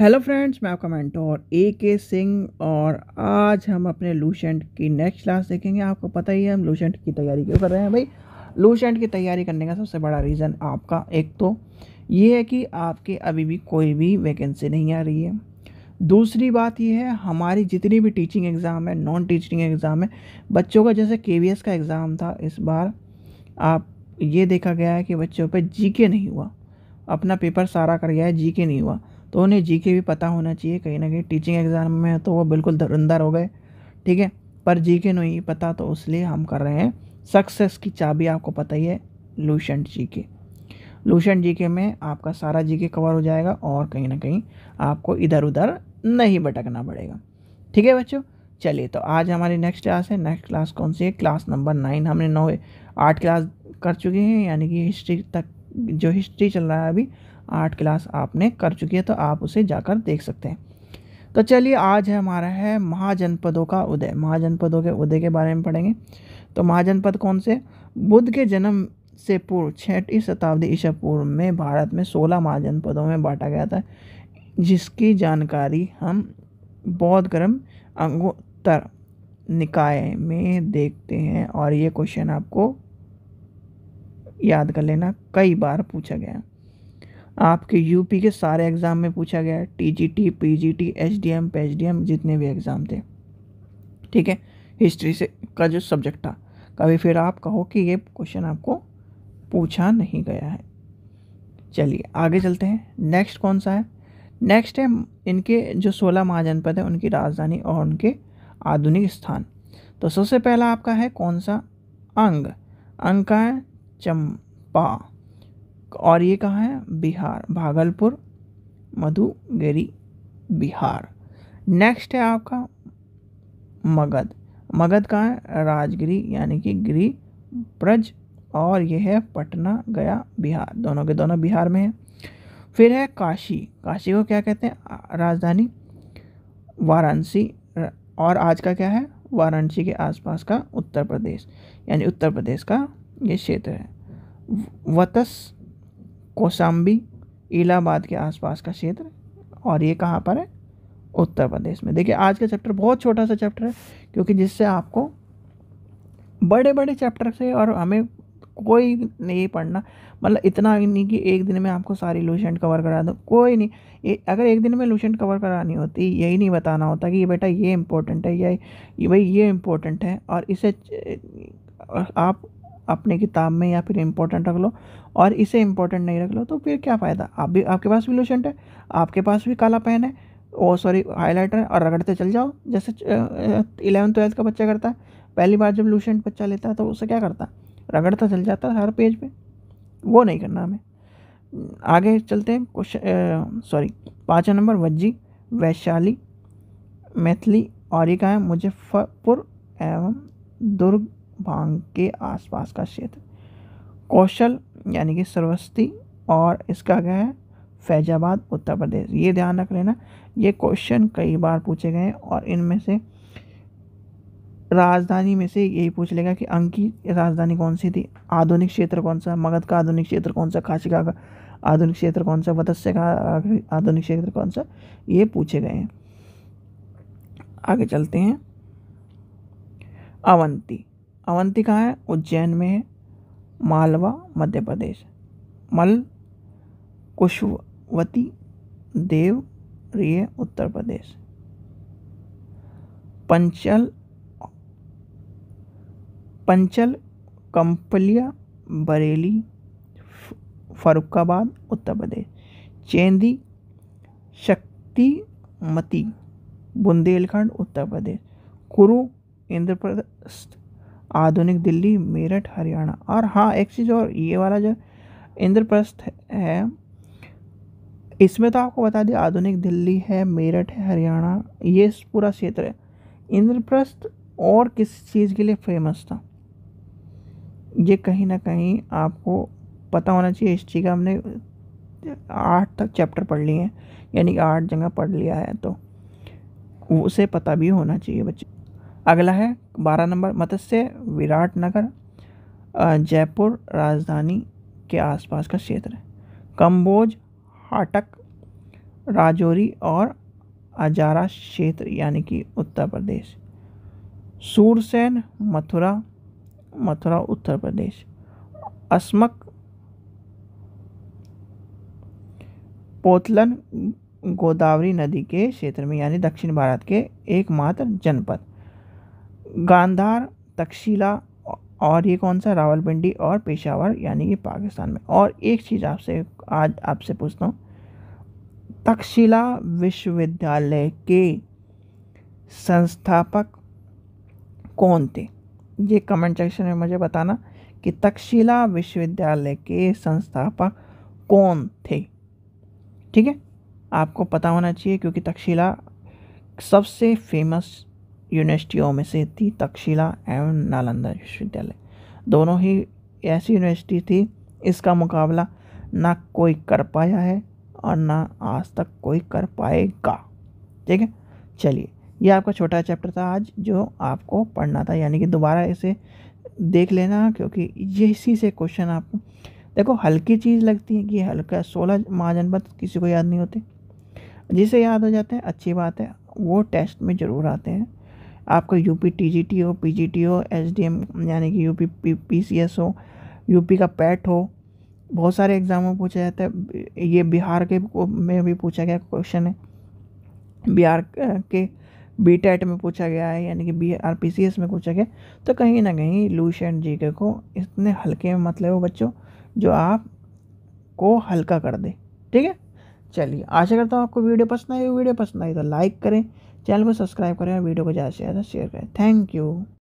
hello friends मैं आपका mentor ए के सिंह और आज हम अपने लूशेंट की नेक्स्ट क्लास देखेंगे आपको पता ही है हम लूशेंट की तैयारी क्यों कर रहे हैं भाई लूशेंट की तैयारी करने का सबसे बड़ा रीज़न आपका एक तो ये है कि आपके अभी भी कोई भी वैकेंसी नहीं आ रही है दूसरी बात यह है हमारी जितनी भी टीचिंग एग्ज़ाम है नॉन टीचिंग एग्ज़ाम है बच्चों का जैसे के का एग्ज़ाम था इस बार आप ये देखा गया है कि बच्चों पर जी नहीं हुआ अपना पेपर सारा कर गया है जी नहीं हुआ तो उन्हें जी के भी पता होना चाहिए कहीं ना कहीं टीचिंग एग्ज़ाम में तो वो बिल्कुल धरंदर हो गए ठीक है पर जी के नहीं पता तो इसलिए हम कर रहे हैं सक्सेस की चाबी आपको पता ही है लूशेंट जी के लूशेंट जी के में आपका सारा जी के कवर हो जाएगा और कहीं ना कहीं आपको इधर उधर नहीं भटकना पड़ेगा ठीक है बच्चों चलिए तो आज हमारी नेक्स्ट क्लास है नेक्स्ट क्लास कौन सी है क्लास नंबर नाइन हमने नौ आठ क्लास कर चुके हैं यानी कि हिस्ट्री तक जो हिस्ट्री चल रहा है अभी आठ क्लास आपने कर चुकी है तो आप उसे जाकर देख सकते हैं तो चलिए आज है हमारा है महाजनपदों का उदय महाजनपदों के उदय के बारे में पढ़ेंगे तो महाजनपद कौन से बुद्ध के जन्म से पूर्व छठी शताब्दी ईसा पूर्व में भारत में सोलह महाजनपदों में बांटा गया था जिसकी जानकारी हम बौद्ध गर्म अंगोत्तर निकाय में देखते हैं और ये क्वेश्चन आपको याद कर लेना कई बार पूछा गया आपके यूपी के सारे एग्ज़ाम में पूछा गया है पे एच डी एम जितने भी एग्ज़ाम थे ठीक है हिस्ट्री से का जो सब्जेक्ट था कभी फिर आप कहो कि ये क्वेश्चन आपको पूछा नहीं गया है चलिए आगे चलते हैं नेक्स्ट कौन सा है नेक्स्ट है इनके जो सोलह महाजनपद है उनकी राजधानी और उनके आधुनिक स्थान तो सबसे पहला आपका है कौन सा अंग अंग का है चंपा और ये कहाँ है बिहार भागलपुर मधुगिरी बिहार नेक्स्ट है आपका मगध मगध कहाँ है राजगिरी यानी कि गिरी ब्रज और ये है पटना गया बिहार दोनों के दोनों बिहार में है फिर है काशी काशी को क्या कहते हैं राजधानी वाराणसी और आज का क्या है वाराणसी के आसपास का उत्तर प्रदेश यानी उत्तर प्रदेश का ये क्षेत्र है वतस कोसाम्बी इलाहाबाद के आसपास का क्षेत्र और ये कहाँ पर है उत्तर प्रदेश में देखिए आज का चैप्टर बहुत छोटा सा चैप्टर है क्योंकि जिससे आपको बड़े बड़े चैप्टर से और हमें कोई नहीं पढ़ना मतलब इतना नहीं कि एक दिन में आपको सारी लूशेंट कवर करा दो कोई नहीं ए, अगर एक दिन में लूशेंट कवर करानी होती यही नहीं बताना होता कि ये बेटा ये इम्पोर्टेंट है या ये भाई ये इम्पोर्टेंट है और इसे आप अपने किताब में या फिर इम्पोर्टेंट रख लो और इसे इम्पोर्टेंट नहीं रख लो तो फिर क्या फ़ायदा आप भी आपके पास भी लूसेंट है आपके पास भी काला पेन है ओ सॉरी हाईलाइटर और रगड़ते चल जाओ जैसे इलेवन ट्वेल्थ का बच्चा करता है पहली बार जब लूसेंट बच्चा लेता है तो उसे क्या करता रगड़ता चल जाता है हर पेज पे वो नहीं करना हमें आगे चलते हैं क्वेश्चन सॉरी पाँचवा नंबर वज्जी वैशाली मैथिली और ये कहा है मुजफ्फरपुर एवं दुर्ग भांग के आसपास का क्षेत्र कौशल यानी कि सरवस्ती और इसका क्या है फैजाबाद उत्तर प्रदेश ये ध्यान रख लेना ये क्वेश्चन कई बार पूछे गए और इनमें से राजधानी में से यही पूछ लेगा कि अंकी राजधानी कौन सी थी आधुनिक क्षेत्र कौन सा मगध का आधुनिक क्षेत्र कौन सा काशी का आधुनिक क्षेत्र कौन सा वतस्य का आधुनिक क्षेत्र कौन सा ये पूछे गए हैं आगे चलते हैं अवंती अवंती कहाँ है उज्जैन में है मालवा मध्य प्रदेश मल कुशवती देव रिय उत्तर प्रदेश पंचल पंचल कंपलिया बरेली फरुखाबाद उत्तर प्रदेश चेंदी शक्तिमती बुंदेलखंड उत्तर प्रदेश कुरु इंद्रप्रदेश आधुनिक दिल्ली मेरठ हरियाणा और हाँ एक चीज़ और ये वाला जो इंद्रप्रस्थ है इसमें तो आपको बता दें आधुनिक दिल्ली है मेरठ है हरियाणा ये पूरा क्षेत्र है इंद्रप्रस्थ और किस चीज़ के लिए फेमस था ये कहीं ना कहीं आपको पता होना चाहिए हिस्ट्री का हमने आठ तक चैप्टर पढ़ लिए हैं यानी कि आठ जगह पढ़ लिया है तो उसे पता भी होना चाहिए बच्चे अगला है बारह नंबर मत्स्य विराट नगर जयपुर राजधानी के आसपास का क्षेत्र है कम्बोज हाटक राजौरी और अजारा क्षेत्र यानी कि उत्तर प्रदेश सूरसेन मथुरा मथुरा उत्तर प्रदेश अस्मक पोतलन गोदावरी नदी के क्षेत्र में यानी दक्षिण भारत के एकमात्र जनपद गांधार तक्षशिला और ये कौन सा रावलपिंडी और पेशावर यानी कि पाकिस्तान में और एक चीज़ आपसे आज आपसे पूछता हूँ तक्षशिला विश्वविद्यालय के संस्थापक कौन थे ये कमेंट सेक्शन में मुझे बताना कि तक्षशिला विश्वविद्यालय के संस्थापक कौन थे ठीक है आपको पता होना चाहिए क्योंकि तक्षशिला सबसे फेमस यूनिवर्सिटियों में से थी तक्षशिला एवं नालंदा विश्वविद्यालय दोनों ही ऐसी यूनिवर्सिटी थी इसका मुकाबला ना कोई कर पाया है और ना आज तक कोई कर पाएगा ठीक है चलिए यह आपका छोटा चैप्टर था आज जो आपको पढ़ना था यानी कि दोबारा इसे देख लेना क्योंकि ये इसी से क्वेश्चन आपको देखो हल्की चीज़ लगती है कि हल्का सोलह महाजनपद किसी को याद नहीं होते जिसे याद हो जाते हैं अच्छी बात है वो टेस्ट में ज़रूर आते हैं आपको यूपी पीजीटी हो एसडीएम यानी कि यूपी पीसीएस हो यूपी का पैट हो बहुत सारे एग्ज़ाम में पूछा जाता है ये बिहार के में भी पूछा गया क्वेश्चन है बिहार के बी टेट e में पूछा गया है यानी कि B R P C S में पूछा गया तो कहीं ना कहीं लूश एंड जी के को इतने हल्के में मतलब हो बच्चों जो आप को हल्का कर दे ठीक है चलिए आशा करता हूँ आपको वीडियो पसंद आई वीडियो पसंद आई तो लाइक करें चैनल को सब्सक्राइब करें और वीडियो को ज़्यादा से ज़्यादा शेयर करें थैंक यू